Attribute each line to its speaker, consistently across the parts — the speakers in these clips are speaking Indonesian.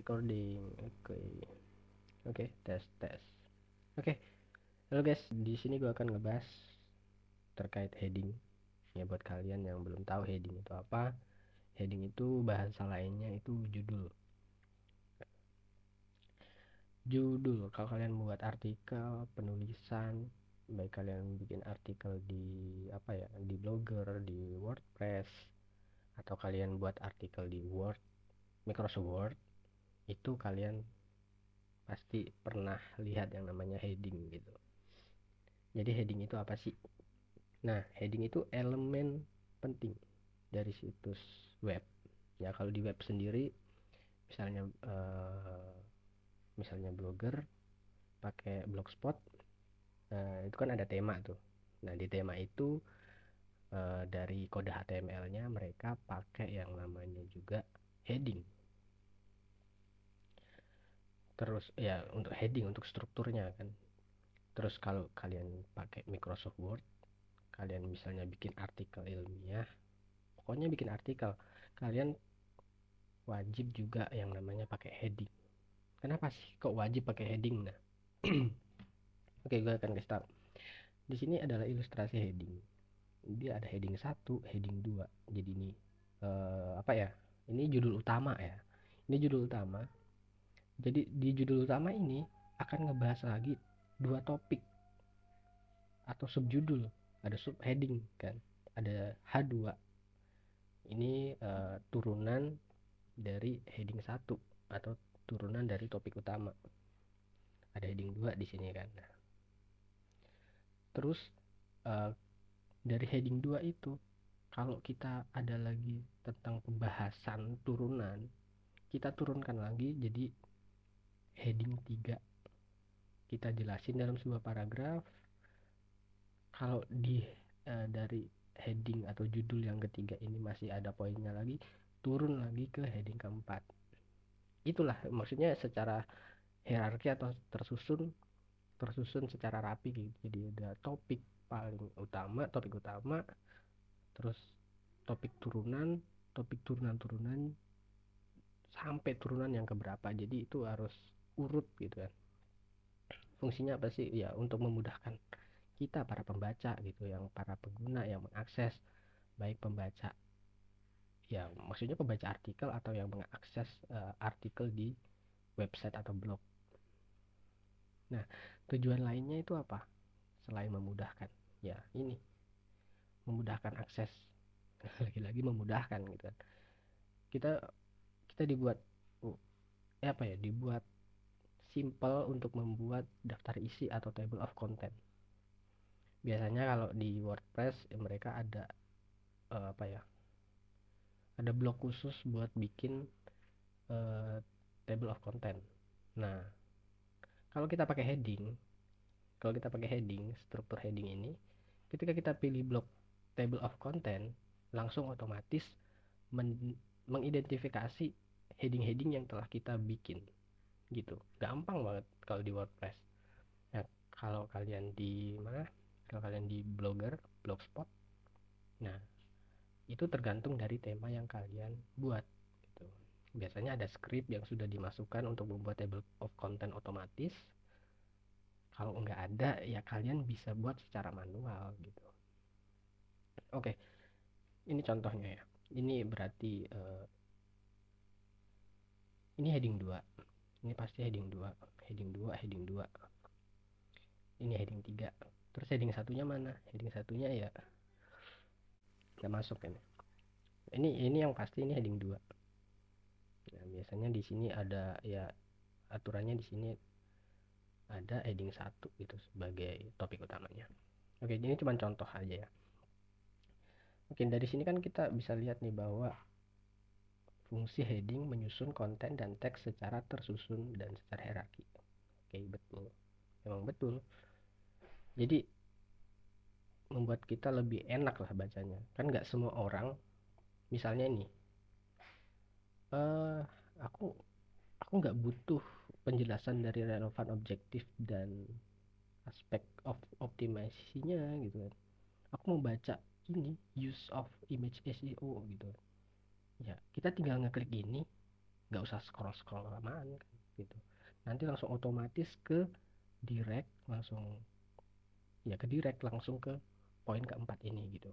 Speaker 1: recording oke okay. oke okay, tes tes oke okay. halo guys di sini gue akan ngebahas terkait heading ya buat kalian yang belum tahu heading itu apa heading itu bahasa lainnya itu judul judul kalau kalian buat artikel penulisan baik kalian bikin artikel di apa ya di blogger di WordPress atau kalian buat artikel di Word Microsoft Word itu kalian pasti pernah lihat yang namanya heading gitu. Jadi heading itu apa sih? Nah, heading itu elemen penting dari situs web. Ya kalau di web sendiri misalnya eh, misalnya blogger pakai blogspot eh, itu kan ada tema tuh. Nah, di tema itu eh, dari kode HTML-nya mereka pakai yang namanya juga heading terus ya untuk heading untuk strukturnya kan terus kalau kalian pakai Microsoft Word kalian misalnya bikin artikel ilmiah pokoknya bikin artikel kalian wajib juga yang namanya pakai heading kenapa sih kok wajib pakai heading nah oke gue akan kasih di sini adalah ilustrasi heading dia ada heading 1 heading 2 jadi ini uh, apa ya ini judul utama ya ini judul utama jadi di judul utama ini akan ngebahas lagi dua topik atau subjudul. Ada subheading kan, ada H2. Ini uh, turunan dari heading 1 atau turunan dari topik utama. Ada heading 2 di sini kan. Nah. Terus uh, dari heading 2 itu kalau kita ada lagi tentang pembahasan turunan kita turunkan lagi jadi heading 3 kita jelasin dalam sebuah paragraf kalau di uh, dari heading atau judul yang ketiga ini masih ada poinnya lagi turun lagi ke heading keempat itulah maksudnya secara hierarki atau tersusun tersusun secara rapi gitu. jadi ada topik paling utama topik utama terus topik turunan topik turunan turunan sampai turunan yang keberapa jadi itu harus urut gitu kan fungsinya apa sih ya untuk memudahkan kita para pembaca gitu yang para pengguna yang mengakses baik pembaca ya maksudnya pembaca artikel atau yang mengakses uh, artikel di website atau blog nah tujuan lainnya itu apa selain memudahkan ya ini memudahkan akses lagi-lagi memudahkan gitu kan kita kita dibuat eh apa ya dibuat simple untuk membuat daftar isi atau table of content. Biasanya kalau di WordPress ya mereka ada uh, apa ya? Ada blok khusus buat bikin uh, table of content. Nah, kalau kita pakai heading, kalau kita pakai heading, struktur heading ini, ketika kita pilih blok table of content, langsung otomatis men mengidentifikasi heading-heading yang telah kita bikin gitu gampang banget kalau di WordPress nah kalau kalian di mana kalau kalian di blogger blogspot nah itu tergantung dari tema yang kalian buat gitu. biasanya ada script yang sudah dimasukkan untuk membuat table of content otomatis kalau nggak ada ya kalian bisa buat secara manual gitu oke okay. ini contohnya ya ini berarti uh, ini heading 2 ini pasti heading 2 heading 2 heading 2 ini heading 3 terus heading satunya mana heading satunya ya nggak masuk ini ini ini yang pasti ini heading 2 nah, biasanya di sini ada ya aturannya di sini ada heading satu itu sebagai topik utamanya oke ini cuma contoh aja ya Oke, dari sini kan kita bisa lihat nih bahwa Fungsi heading menyusun konten dan teks secara tersusun dan secara hierarki. Oke, betul. Memang betul. Jadi membuat kita lebih enak lah bacanya. Kan nggak semua orang misalnya ini, eh uh, aku aku nggak butuh penjelasan dari relevan objektif dan aspek of optimasinya gitu kan aku mau baca ini use of image SEO gitu kan ya kita tinggal ngeklik ini nggak usah scroll scroll lamaan gitu nanti langsung otomatis ke direct langsung ya ke direct langsung ke poin keempat ini gitu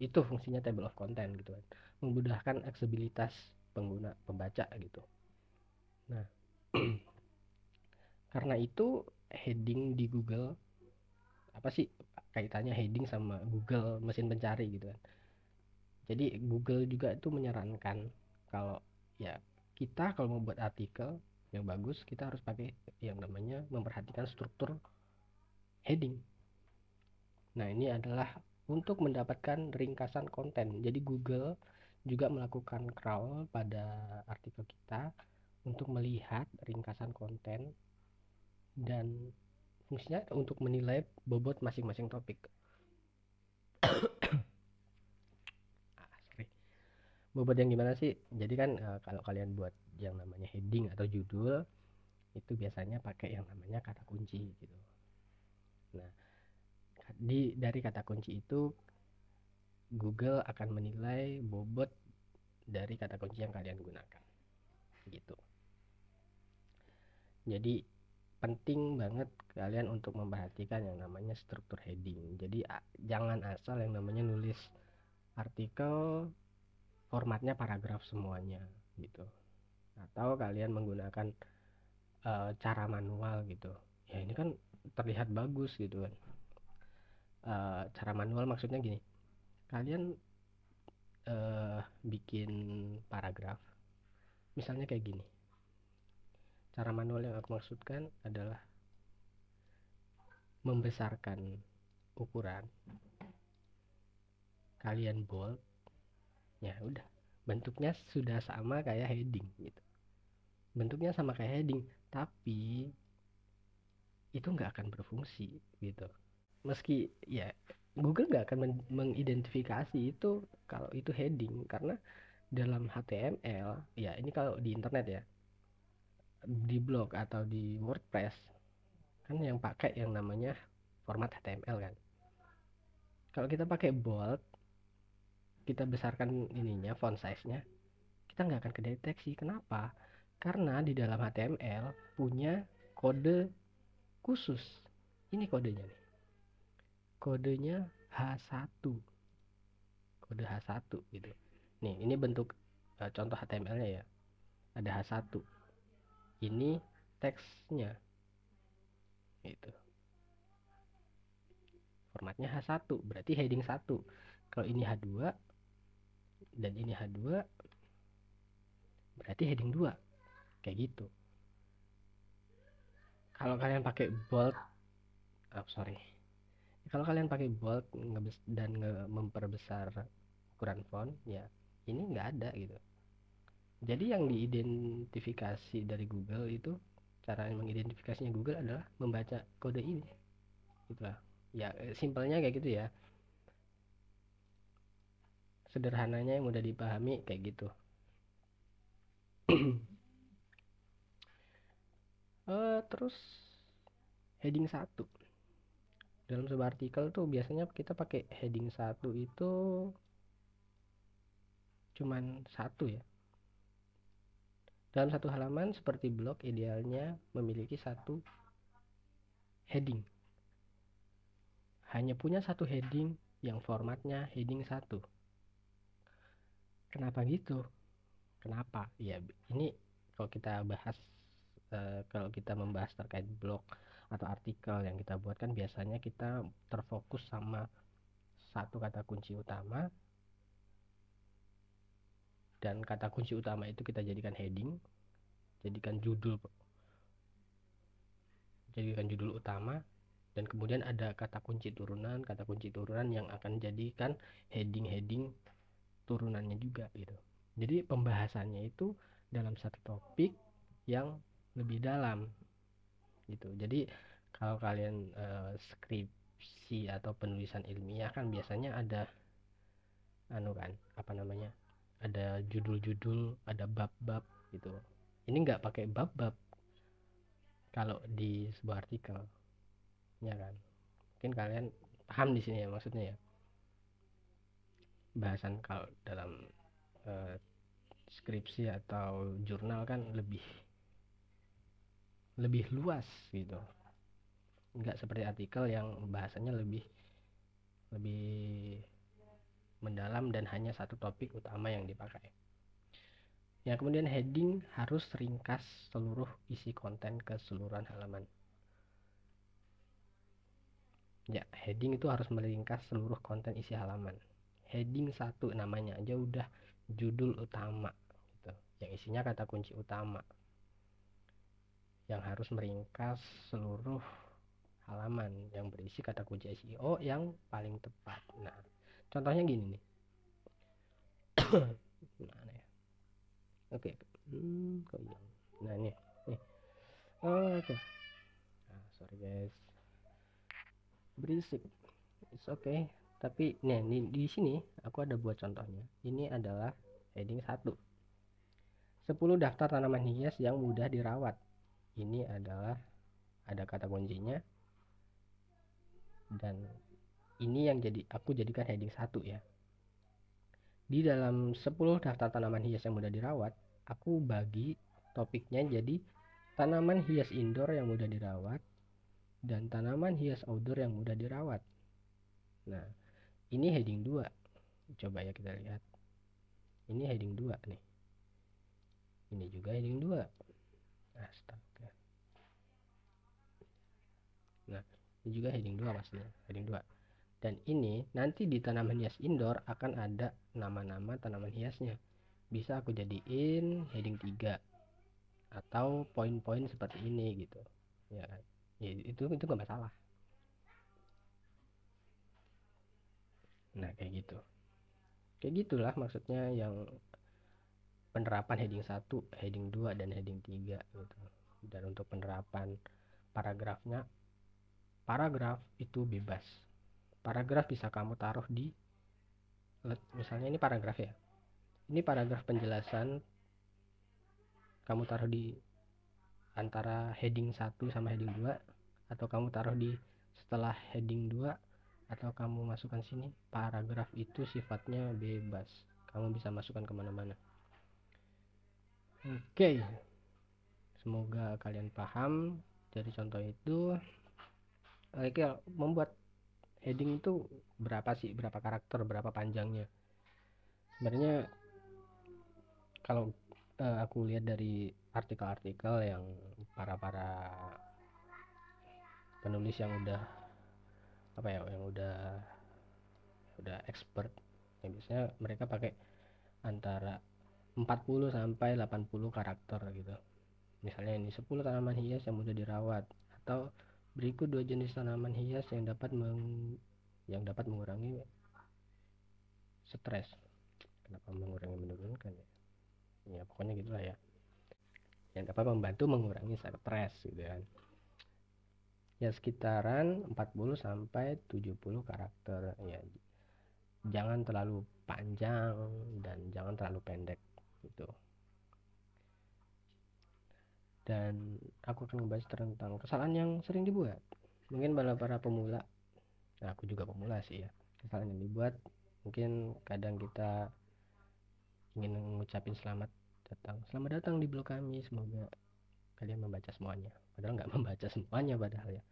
Speaker 1: itu fungsinya table of content gitu kan. memudahkan aksesibilitas pengguna pembaca gitu nah karena itu heading di Google apa sih kaitannya heading sama Google mesin pencari gitu kan jadi Google juga itu menyarankan kalau ya kita kalau mau buat artikel yang bagus kita harus pakai yang namanya memperhatikan struktur heading nah ini adalah untuk mendapatkan ringkasan konten jadi Google juga melakukan crawl pada artikel kita untuk melihat ringkasan konten dan fungsinya untuk menilai bobot masing-masing topik bobot yang gimana sih jadi kan uh, kalau kalian buat yang namanya heading atau judul itu biasanya pakai yang namanya kata kunci gitu nah di dari kata kunci itu Google akan menilai bobot dari kata kunci yang kalian gunakan gitu jadi penting banget kalian untuk memperhatikan yang namanya struktur heading jadi jangan asal yang namanya nulis artikel formatnya paragraf semuanya gitu atau kalian menggunakan e, cara manual gitu ya ini kan terlihat bagus gitu kan e, cara manual maksudnya gini kalian e, bikin paragraf misalnya kayak gini cara manual yang aku maksudkan adalah membesarkan ukuran kalian bold ya udah bentuknya sudah sama kayak heading gitu bentuknya sama kayak heading tapi itu nggak akan berfungsi gitu meski ya Google nggak akan men- mengidentifikasi itu kalau itu heading karena dalam HTML ya ini kalau di internet ya di blog atau di WordPress kan yang pakai yang namanya format HTML kan kalau kita pakai bold kita besarkan ininya font size-nya kita nggak akan kedeteksi kenapa karena di dalam HTML punya kode khusus ini kodenya nih kodenya H1 kode H1 gitu nih ini bentuk uh, contoh HTML-nya ya ada H1 ini teksnya itu formatnya H1 berarti heading 1 kalau ini H2 dan ini H2 berarti heading 2 kayak gitu kalau kalian pakai bold oh, sorry kalau kalian pakai bold dan memperbesar ukuran font ya ini nggak ada gitu jadi yang diidentifikasi dari Google itu cara mengidentifikasinya Google adalah membaca kode ini gitu lah ya eh, simpelnya kayak gitu ya sederhananya yang mudah dipahami kayak gitu uh, terus heading satu dalam sebuah artikel tuh biasanya kita pakai heading satu itu cuman satu ya dalam satu halaman seperti blog idealnya memiliki satu heading hanya punya satu heading yang formatnya heading satu Kenapa gitu? Kenapa? Ya ini kalau kita bahas uh, kalau kita membahas terkait blog atau artikel yang kita buat kan biasanya kita terfokus sama satu kata kunci utama dan kata kunci utama itu kita jadikan heading jadikan judul jadikan judul utama dan kemudian ada kata kunci turunan kata kunci turunan yang akan jadikan heading-heading turunannya juga gitu jadi pembahasannya itu dalam satu topik yang lebih dalam gitu jadi kalau kalian uh, skripsi atau penulisan ilmiah kan biasanya ada anu kan apa namanya ada judul-judul ada bab-bab gitu ini nggak pakai bab-bab kalau di sebuah artikel ya kan mungkin kalian paham di sini ya maksudnya ya bahasan kalau dalam uh, skripsi atau jurnal kan lebih lebih luas gitu nggak seperti artikel yang bahasannya lebih lebih mendalam dan hanya satu topik utama yang dipakai ya kemudian heading harus ringkas seluruh isi konten keseluruhan halaman ya heading itu harus meringkas seluruh konten isi halaman heading satu namanya aja udah judul utama gitu yang isinya kata kunci utama yang harus meringkas seluruh halaman yang berisi kata kunci SEO yang paling tepat. Nah, contohnya gini nih. Gimana ya? Oke. Okay. Hmm, iya? Nah, ini. Nih. Oh, oke. Okay. Nah, sorry guys. Berisik. It's okay tapi nih di, di sini aku ada buat contohnya ini adalah heading satu. 10 daftar tanaman hias yang mudah dirawat ini adalah ada kata kuncinya dan ini yang jadi aku jadikan heading satu ya di dalam 10 daftar tanaman hias yang mudah dirawat aku bagi topiknya jadi tanaman hias indoor yang mudah dirawat dan tanaman hias outdoor yang mudah dirawat. Nah, ini heading 2 coba ya kita lihat ini heading 2 nih ini juga heading 2 astaga nah ini juga heading 2 pastinya heading 2 dan ini nanti di tanaman hias indoor akan ada nama-nama tanaman hiasnya bisa aku jadiin heading 3 atau poin-poin seperti ini gitu ya, ya itu itu nggak masalah nah kayak gitu kayak gitulah maksudnya yang penerapan heading 1, heading 2 dan heading 3 gitu. Dan untuk penerapan paragrafnya paragraf itu bebas. Paragraf bisa kamu taruh di misalnya ini paragraf ya. Ini paragraf penjelasan kamu taruh di antara heading 1 sama heading 2 atau kamu taruh di setelah heading 2 atau kamu masukkan sini paragraf itu sifatnya bebas kamu bisa masukkan kemana-mana oke okay. semoga kalian paham dari contoh itu oke eh, membuat heading itu berapa sih berapa karakter berapa panjangnya sebenarnya kalau uh, aku lihat dari artikel-artikel yang para para penulis yang udah apa ya yang udah udah expert ya biasanya mereka pakai antara 40 sampai 80 karakter gitu misalnya ini 10 tanaman hias yang mudah dirawat atau berikut dua jenis tanaman hias yang dapat meng, yang dapat mengurangi stres kenapa mengurangi menurunkan ya ya pokoknya gitulah ya yang dapat membantu mengurangi stres gitu kan ya ya sekitaran 40 sampai 70 karakter ya jangan terlalu panjang dan jangan terlalu pendek gitu dan aku akan membahas tentang kesalahan yang sering dibuat mungkin pada para pemula nah aku juga pemula sih ya kesalahan yang dibuat mungkin kadang kita ingin mengucapkan selamat datang selamat datang di blog kami semoga kalian membaca semuanya padahal nggak membaca semuanya padahal ya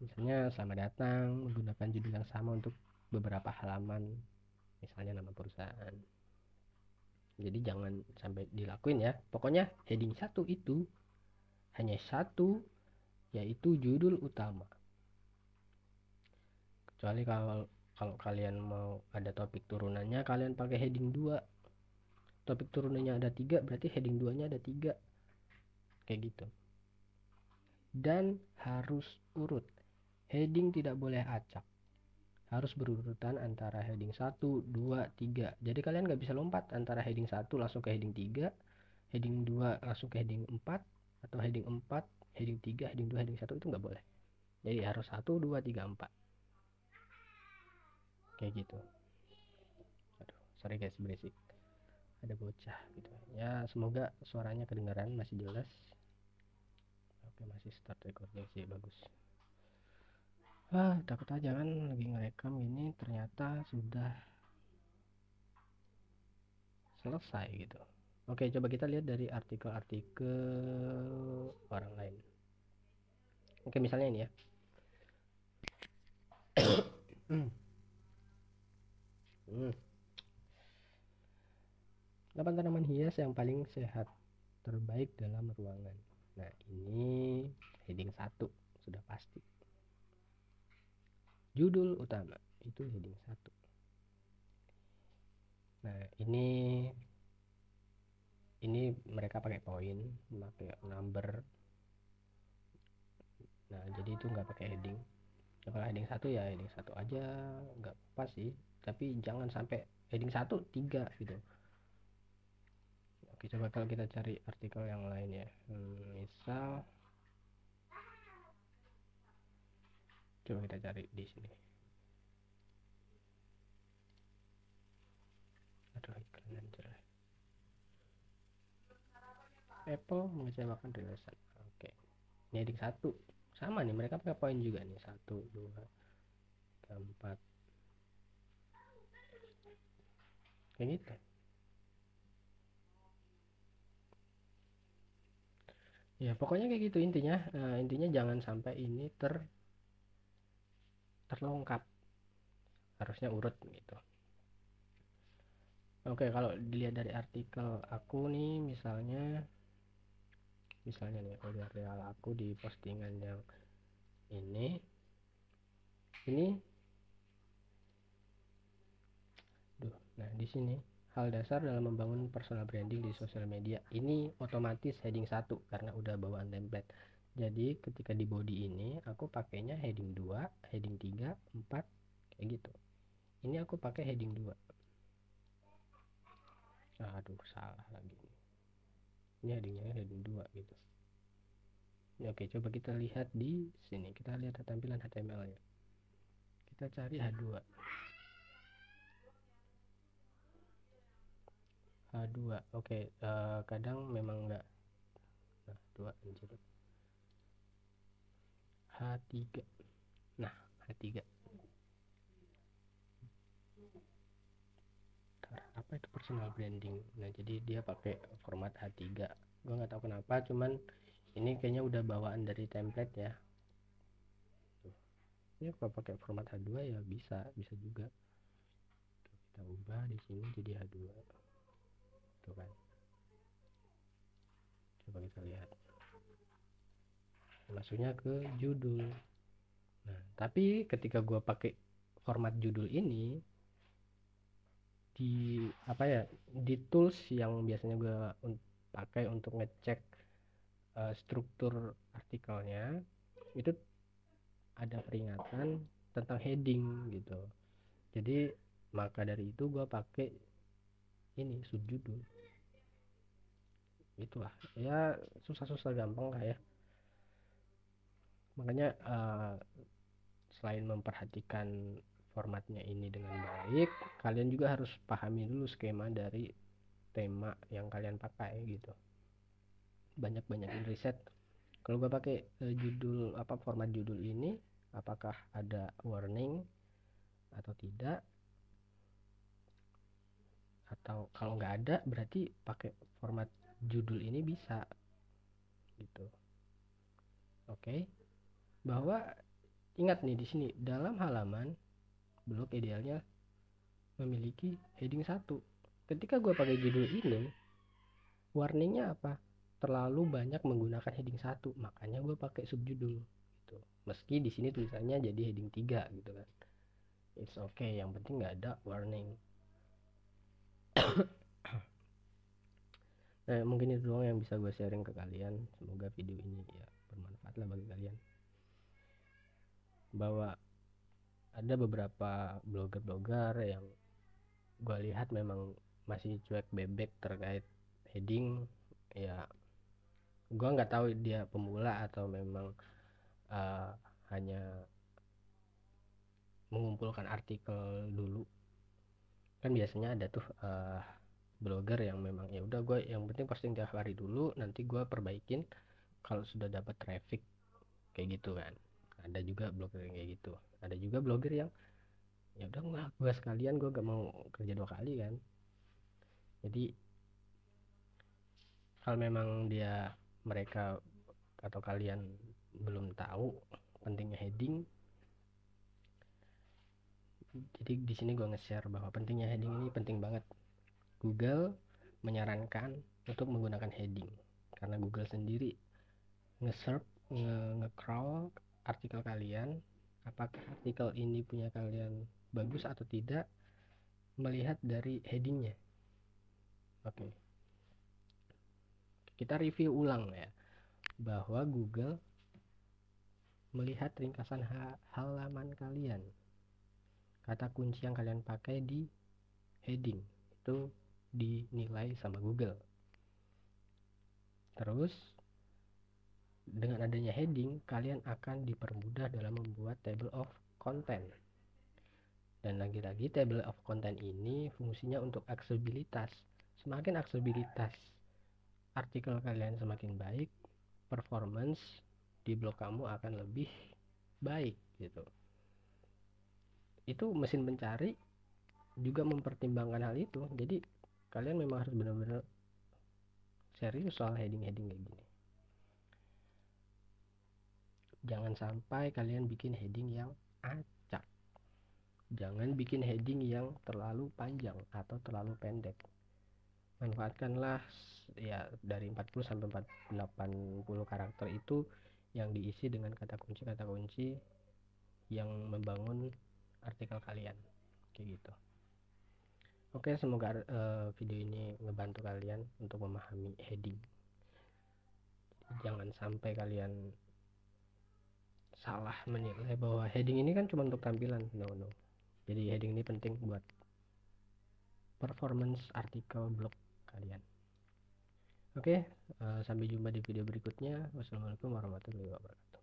Speaker 1: misalnya selamat datang menggunakan judul yang sama untuk beberapa halaman misalnya nama perusahaan jadi jangan sampai dilakuin ya pokoknya heading satu itu hanya satu yaitu judul utama kecuali kalau kalau kalian mau ada topik turunannya kalian pakai heading 2 topik turunannya ada tiga berarti heading 2 nya ada tiga kayak gitu dan harus urut Heading tidak boleh acak. Harus berurutan antara heading 1, 2, 3. Jadi kalian nggak bisa lompat antara heading 1 langsung ke heading 3, heading 2 langsung ke heading 4, atau heading 4, heading 3, heading 2, heading 1 itu nggak boleh. Jadi harus 1, 2, 3, 4. Kayak gitu. Aduh, sorry guys, berisik ada bocah gitu ya semoga suaranya kedengaran masih jelas oke masih start recording sih bagus Wah takut aja kan lagi ngerekam ini ternyata sudah selesai gitu oke coba kita lihat dari artikel-artikel orang lain oke misalnya ini ya hmm. Hmm. 8 tanaman hias yang paling sehat terbaik dalam ruangan. Nah, ini heading satu sudah pasti judul utama itu heading satu. Nah, ini ini mereka pakai poin, pakai number. Nah, jadi itu nggak pakai heading. Ya, kalau heading satu ya heading satu aja nggak apa sih, tapi jangan sampai heading satu tiga gitu. Oke, coba kalau kita cari artikel yang lain ya. Hmm, misal coba kita cari di sini aduh iklannya jelek Apple mengecewakan Dyson oke ini di satu sama nih mereka pakai poin juga nih satu dua tiga empat kayak gitu ya pokoknya kayak gitu intinya uh, intinya jangan sampai ini ter terlengkap harusnya urut gitu oke kalau dilihat dari artikel aku nih misalnya misalnya nih kalau di aku di postingan yang ini ini Duh, nah di sini hal dasar dalam membangun personal branding di sosial media ini otomatis heading satu karena udah bawaan template jadi ketika di body ini aku pakainya heading 2 heading 3 4 kayak gitu ini aku pakai heading 2 aduh salah lagi ini headingnya heading 2 gitu ini, oke coba kita lihat di sini kita lihat tampilan HTML nya kita cari H2 H2 oke okay, uh, eh, kadang memang enggak nah, 2 anjir H3 nah H3 Bentar, apa itu personal branding nah jadi dia pakai format H3 gue nggak tahu kenapa cuman ini kayaknya udah bawaan dari template ya Tuh. ini ya, kalau pakai format H2 ya bisa bisa juga Tuh, kita ubah di sini jadi H2 Tuh kan coba kita lihat masuknya ke judul nah tapi ketika gue pakai format judul ini di apa ya di tools yang biasanya gue un pakai untuk ngecek uh, struktur artikelnya itu ada peringatan tentang heading gitu jadi maka dari itu gue pakai ini subjudul itulah ya susah-susah gampang lah ya makanya uh, selain memperhatikan formatnya ini dengan baik kalian juga harus pahami dulu skema dari tema yang kalian pakai gitu banyak-banyakin nah. riset kalau gue pakai uh, judul apa format judul ini apakah ada warning atau tidak atau kalau nggak ada berarti pakai format judul ini bisa gitu oke okay bahwa ingat nih di sini dalam halaman blog idealnya memiliki heading satu. Ketika gue pakai judul ini, warningnya apa? Terlalu banyak menggunakan heading satu, makanya gue pakai subjudul gitu. Meski di sini tulisannya jadi heading 3 gitu kan. It's okay, yang penting nggak ada warning. nah, mungkin itu doang yang bisa gue sharing ke kalian. Semoga video ini ya bermanfaat lah bagi kalian bahwa ada beberapa blogger-blogger yang gue lihat memang masih cuek bebek terkait heading ya gue nggak tahu dia pemula atau memang uh, hanya mengumpulkan artikel dulu kan biasanya ada tuh uh, blogger yang memang ya udah gue yang penting posting tiap hari dulu nanti gue perbaikin kalau sudah dapat traffic kayak gitu kan ada juga blogger yang kayak gitu ada juga blogger yang ya udah nggak gue sekalian gue gak mau kerja dua kali kan jadi kalau memang dia mereka atau kalian belum tahu pentingnya heading jadi di sini gue nge-share bahwa pentingnya heading ini penting banget Google menyarankan untuk menggunakan heading karena Google sendiri nge-search nge-crawl artikel kalian apakah artikel ini punya kalian bagus atau tidak melihat dari headingnya oke okay. kita review ulang ya bahwa Google melihat ringkasan ha halaman kalian kata kunci yang kalian pakai di heading itu dinilai sama Google terus dengan adanya heading, kalian akan dipermudah dalam membuat table of content. Dan lagi-lagi table of content ini fungsinya untuk aksesibilitas. Semakin aksesibilitas artikel kalian semakin baik, performance di blog kamu akan lebih baik gitu. Itu mesin pencari juga mempertimbangkan hal itu. Jadi kalian memang harus benar-benar serius soal heading-heading kayak gini jangan sampai kalian bikin heading yang acak jangan bikin heading yang terlalu panjang atau terlalu pendek manfaatkanlah ya dari 40 sampai 80 karakter itu yang diisi dengan kata kunci kata kunci yang membangun artikel kalian kayak gitu oke semoga uh, video ini membantu kalian untuk memahami heading jangan sampai kalian salah menilai bahwa heading ini kan cuma untuk tampilan no no jadi heading ini penting buat performance artikel blog kalian oke okay, uh, eh, sampai jumpa di video berikutnya wassalamualaikum warahmatullahi wabarakatuh